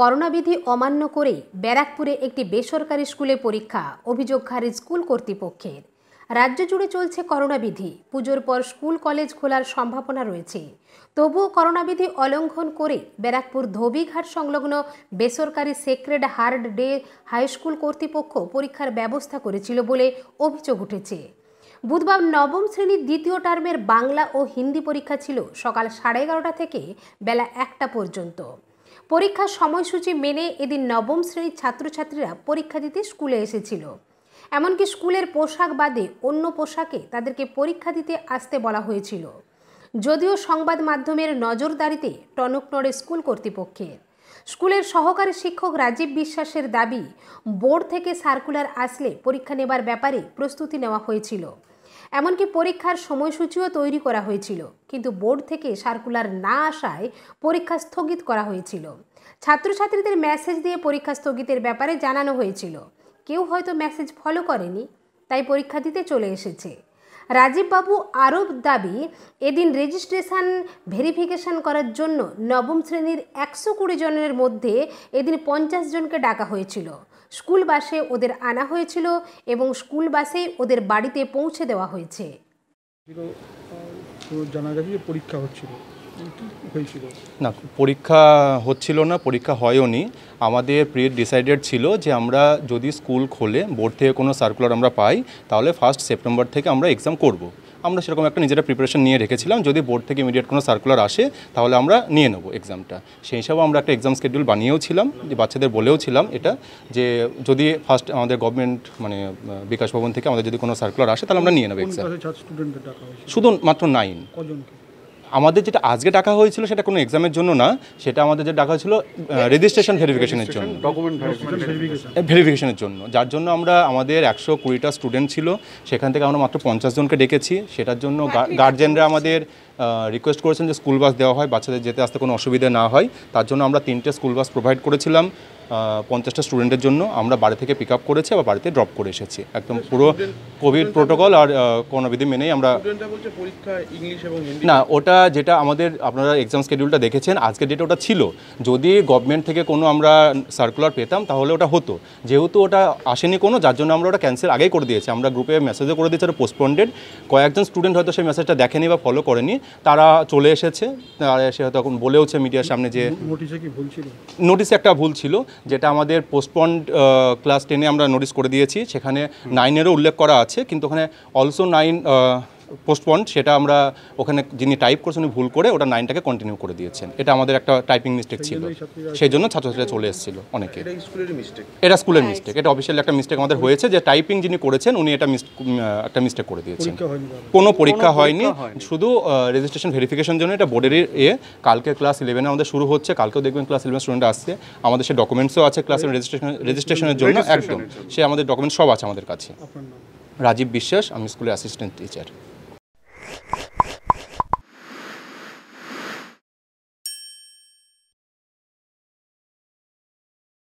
করোনাবিধি অমান্য করে ব্যারাকপুরে একটি বেসরকারি স্কুলে পরীক্ষা অভিযোগ খারিজ স্কুল কর্তৃপক্ষের রাজ্য জুড়ে চলছে করোনাবিধি পুজোর পর স্কুল কলেজ খোলার সম্ভাবনা রয়েছে তবুও করোনাবিধি অলঙ্ঘন করে ব্যারাকপুর ধোবিঘাট সংলগ্ন বেসরকারি সেক্রেড হার্ড ডে হাইস্কুল কর্তৃপক্ষ পরীক্ষার ব্যবস্থা করেছিল বলে অভিযোগ উঠেছে বুধবার নবম শ্রেণীর দ্বিতীয় টার্মের বাংলা ও হিন্দি পরীক্ষা ছিল সকাল সাড়ে এগারোটা থেকে বেলা একটা পর্যন্ত পরীক্ষার সময়সূচি মেনে এদিন নবম শ্রেণীর ছাত্রছাত্রীরা পরীক্ষা দিতে স্কুলে এসেছিল এমনকি স্কুলের পোশাক বাদে অন্য পোশাকে তাদেরকে পরীক্ষা দিতে আসতে বলা হয়েছিল যদিও সংবাদ মাধ্যমের নজরদারিতে টনক নড়ে স্কুল কর্তৃপক্ষের স্কুলের সহকারী শিক্ষক রাজীব বিশ্বাসের দাবি বোর্ড থেকে সার্কুলার আসলে পরীক্ষা নেবার ব্যাপারে প্রস্তুতি নেওয়া হয়েছিল এমনকি পরীক্ষার সময়সূচিও তৈরি করা হয়েছিল কিন্তু বোর্ড থেকে সার্কুলার না আসায় পরীক্ষা স্থগিত করা হয়েছিল ছাত্রছাত্রীদের মেসেজ দিয়ে পরীক্ষা স্থগিতের ব্যাপারে জানানো হয়েছিল কেউ হয়তো মেসেজ ফলো করেনি তাই পরীক্ষা দিতে চলে এসেছে রাজীববাবু আরও দাবি এদিন রেজিস্ট্রেশন ভেরিফিকেশন করার জন্য নবম শ্রেণীর একশো কুড়ি জনের মধ্যে এদিন পঞ্চাশ জনকে ডাকা হয়েছিল স্কুল বাসে ওদের আনা হয়েছিল এবং স্কুল বাসেই ওদের বাড়িতে পৌঁছে দেওয়া হয়েছে জানা গেছে যে পরীক্ষা হচ্ছিল না পরীক্ষা হচ্ছিল না পরীক্ষা হয়ওনি আমাদের প্রি ডিসাইডেড ছিল যে আমরা যদি স্কুল খোলে বোর্ড থেকে কোনো সার্কুলার আমরা পাই তাহলে ফার্স্ট সেপ্টেম্বর থেকে আমরা এক্সাম করব। আমরা সেরকম একটা নিজেরা প্রিপারেশন নিয়ে রেখেছিলাম যদি বোর্ড থেকে ইমিডিয়েট কোনো সার্কুলার আসে তাহলে আমরা নিয়ে নেবো এক্সামটা সেই হিসাবে আমরা একটা এক্সাম স্কেডিউল বানিয়েও ছিলাম যে বাচ্চাদের বলেও ছিলাম এটা যে যদি ফার্স্ট আমাদের গভর্নমেন্ট মানে বিকাশ ভবন থেকে আমাদের যদি কোনো সার্কুলার আসে তাহলে আমরা নিয়ে নেবো এক্সাম শুধু মাত্র নাইন আমাদের যেটা আজকে ডাকা হয়েছিল সেটা কোনো এক্সামের জন্য না সেটা আমাদের যে ডাকা হয়েছিল রেজিস্ট্রেশন ভেরিফিকেশনের জন্য ভেরিফিকেশনের জন্য যার জন্য আমরা আমাদের একশো কুড়িটা স্টুডেন্ট ছিল সেখান থেকে আমরা মাত্র পঞ্চাশ জনকে ডেকেছি সেটার জন্য হ্যাঁ, গার্জেনরা আমাদের রিকোয়েস্ট করেছেন যে স্কুল বাস দেওয়া হয় বাচ্চাদের যেতে আসতে কোনো অসুবিধা না হয় তার জন্য আমরা তিনটে স্কুল বাস প্রোভাইড করেছিলাম পঞ্চাশটা স্টুডেন্টের জন্য আমরা বাড়ি থেকে পিক আপ করেছি আবার বাড়িতে ড্রপ করে এসেছি একদম পুরো কোভিড প্রোটোকল আর বিধি মেনেই আমরা না ওটা যেটা আমাদের আপনারা এক্সাম স্কেডিউলটা দেখেছেন আজকে ডেটে ওটা ছিল যদি গভর্নমেন্ট থেকে কোনো আমরা সার্কুলার পেতাম তাহলে ওটা হতো যেহেতু ওটা আসেনি কোনো যার জন্য আমরা ওটা ক্যান্সেল আগেই করে দিয়েছি আমরা গ্রুপে মেসেজও করে দিয়েছি ওটা পোস্টপন্ডেড কয়েকজন স্টুডেন্ট হয়তো সেই মেসেজটা দেখেনি বা ফলো করেনি তারা চলে এসেছে তারা এসে তখন বলেওছে মিডিয়ার সামনে যে নোটিশে একটা ভুল ছিল যেটা আমাদের পোস্টপন্ড ক্লাস টেনে আমরা নোটিশ করে দিয়েছি সেখানে নাইনেরও উল্লেখ করা আছে কিন্তু ওখানে অলসো নাইন পোস্টপন্ড সেটা আমরা ওখানে যিনি টাইপ করছেন ভুল করে ওটা নাইনটাকে কন্টিনিউ করে দিয়েছেন এটা আমাদের একটা টাইপিং মিস্টেক ছিল সেই জন্য ছাত্রছাত্রীরা চলে এসেছিল অনেকে এটা স্কুলের মিস্টেক এটা অফিসিয়াল একটা মিস্টেক আমাদের হয়েছে যে টাইপিং যিনি করেছেন উনি এটা একটা মিস্টেক করে দিয়েছেন কোনো পরীক্ষা হয়নি শুধু রেজিস্ট্রেশন ভেরিফিকেশন জন্য এটা বোর্ডের এ কালকে ক্লাস ইলেভেনে আমাদের শুরু হচ্ছে কালকেও দেখবেন ক্লাস ইলেভেন স্টুডেন্ট আসছে আমাদের সে ডকুমেন্টসও আছে ক্লাসের রেজিস্ট্রেশন রেজিস্ট্রেশনের জন্য একদম সে আমাদের ডকুমেন্ট সব আছে আমাদের কাছে রাজীব বিশ্বাস আমি স্কুলের অ্যাসিস্ট্যান্ট টিচার